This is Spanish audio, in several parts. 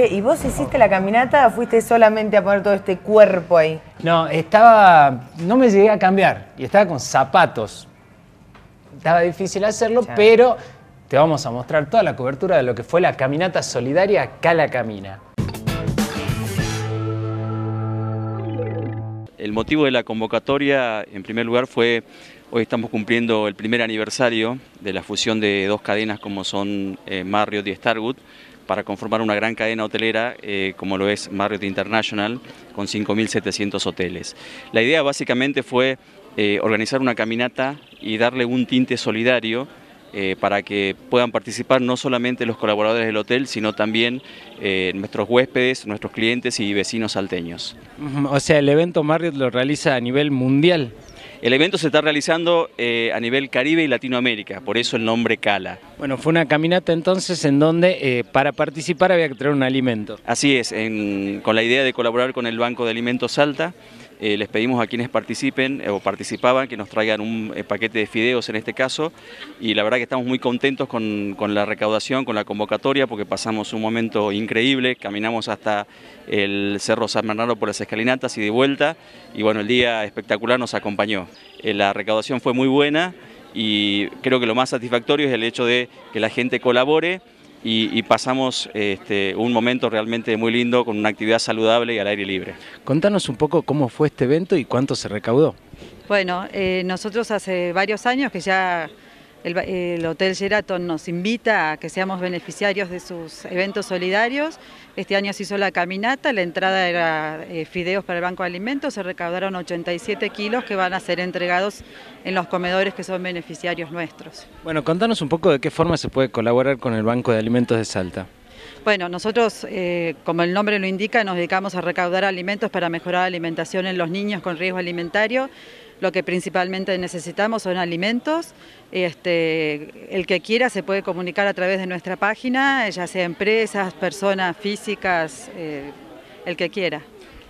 ¿y vos hiciste la caminata o fuiste solamente a poner todo este cuerpo ahí? No, estaba. No me llegué a cambiar y estaba con zapatos. Estaba difícil hacerlo, pero te vamos a mostrar toda la cobertura de lo que fue la caminata solidaria Cala Camina. El motivo de la convocatoria, en primer lugar, fue hoy estamos cumpliendo el primer aniversario de la fusión de dos cadenas como son eh, Marriott y Starwood para conformar una gran cadena hotelera eh, como lo es Marriott International con 5.700 hoteles. La idea básicamente fue eh, organizar una caminata y darle un tinte solidario eh, para que puedan participar no solamente los colaboradores del hotel, sino también nuestros huéspedes, nuestros clientes y vecinos salteños. O sea, el evento Marriott lo realiza a nivel mundial. El evento se está realizando eh, a nivel Caribe y Latinoamérica, por eso el nombre Cala. Bueno, fue una caminata entonces en donde eh, para participar había que traer un alimento. Así es, con la idea de colaborar con el Banco de Alimentos Salta. Eh, les pedimos a quienes participen eh, o participaban que nos traigan un eh, paquete de fideos en este caso y la verdad que estamos muy contentos con, la recaudación, con la convocatoria porque pasamos un momento increíble, caminamos hasta el Cerro San Bernardo por las escalinatas y de vuelta y bueno, el día espectacular nos acompañó. la recaudación fue muy buena y creo que lo más satisfactorio es el hecho de que la gente colabore y, pasamos este, un momento realmente muy lindo con una actividad saludable y al aire libre. Contanos un poco cómo fue este evento y cuánto se recaudó. Bueno, eh, nosotros hace varios años que ya el, Hotel Sheraton nos invita a que seamos beneficiarios de sus eventos solidarios. Este año se hizo la caminata, la entrada era eh, fideos para el Banco de Alimentos, se recaudaron 87 kilos que van a ser entregados en los comedores que son beneficiarios nuestros. Bueno, contanos un poco de qué forma se puede colaborar con el Banco de Alimentos de Salta. Bueno, nosotros, eh, como el nombre lo indica, nos dedicamos a recaudar alimentos para mejorar la alimentación en los niños con riesgo alimentario. Lo que principalmente necesitamos son alimentos. Este, el que quiera se puede comunicar a través de nuestra página, ya sea empresas, personas físicas, eh, el que quiera.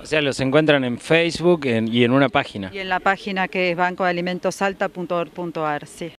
O sea, los encuentran en Facebook y en una página. Y en la página que es bancoalimentosalta.org.ar, sí.